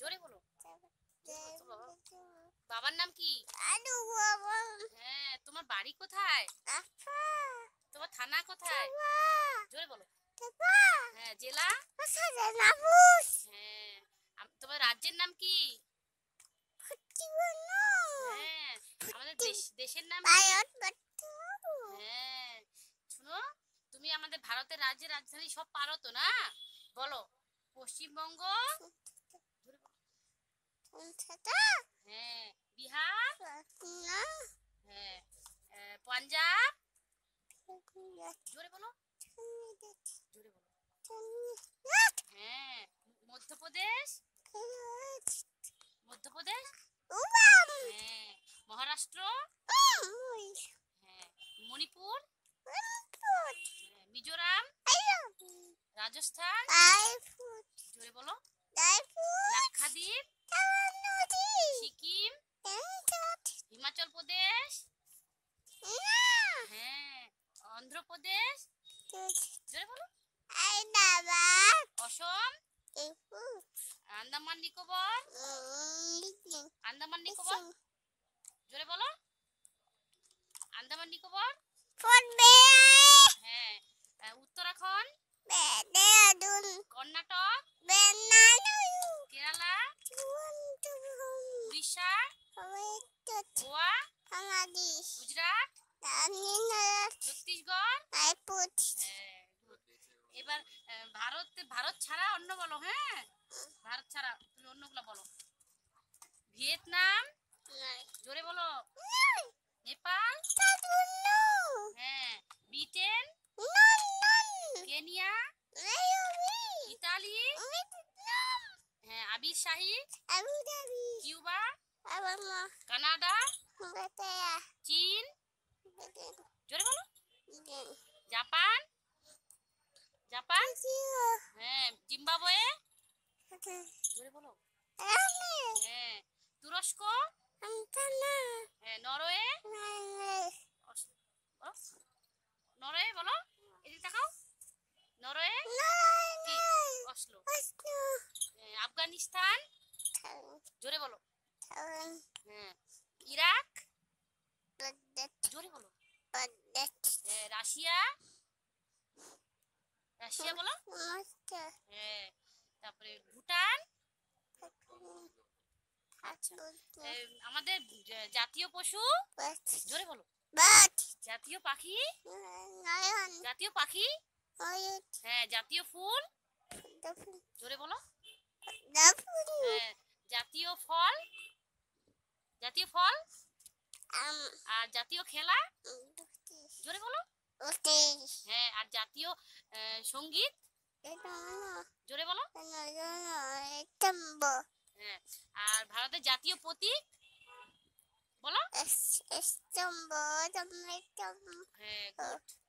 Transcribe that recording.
জোরে বলো বাবার নাম কি হ্যাঁ তোমার বাড়ি কোথায় তোমার থানা কোথায় জোরে বলো হ্যাঁ জেলা হ্যাঁ তোমার রাজ্যের নাম কি হ্যাঁ আমাদের দেশের নাম হ্যাঁ শুনো তুমি আমাদের ভারতের রাজ্যের রাজধানী সব পারো তো না বলো পশ্চিমবঙ্গ হ্যাঁ বিহার হ্যাঁ পাঞ্জাব হ্যাঁ মধ্যপ্রদেশ মধ্যপ্রদেশ হ্যাঁ মহারাষ্ট্র হ্যাঁ মণিপুর হ্যাঁ, মিজোরাম রাজস্থান জোরে বলো লাক্ষাদ্বীপ সিকিম হিমাচল প্রদেশ হ্যাঁ অন্ধ্রপ্রদেশ জোরে অসম আন্দামান নিকোবর আন্দামান নিকোবর জোরে বলো আন্দামান নিকোবর হ্যাঁ উত্তরাখণ্ড কর্ণাটক গোয়া বাংলাদেশ গুজরাট ছত্তিশগড় রায়পুর হ্যাঁ। এবার ভারত ভারত ছাড়া অন্য বলো হ্যাঁ ভারত ছাড়া তুমি অন্যগুলো বলো ভিয়েতনাম জোরে বলো নেপাল হ্যাঁ ব্রিটেন কেনিয়া ইতালি হ্যাঁ আবির শাহী কিউবা কানাডা চীন জোরে বলো জাপান জাপান হ্যাঁ জিম্বাবুয়ে জোরে বলো হ্যাঁ তুরস্ক হ্যাঁ নরওয়ে নরওয়ে বলো এদিকে তাকাও নরওয়ে অসলো হ্যাঁ, আফগানিস্তান জোরে বলো ইরাক জোরে রাশিয়া রাশিয়া বলো তারপরে ভুটান আচ্ছা। আচ্ছা। আমাদের জাতীয় পশু জোরে বলো জাতীয় পাখি জাতীয় পাখি হ্যাঁ জাতীয় ফুল জোরে বলো জাতীয় ফল আর জাতীয় খেলা জোরে বলো হ্যাঁ আর জাতীয় সঙ্গীত জোরে বলো হ্যাঁ আর ভারতের জাতীয় প্রতীক বলো হ্যাঁ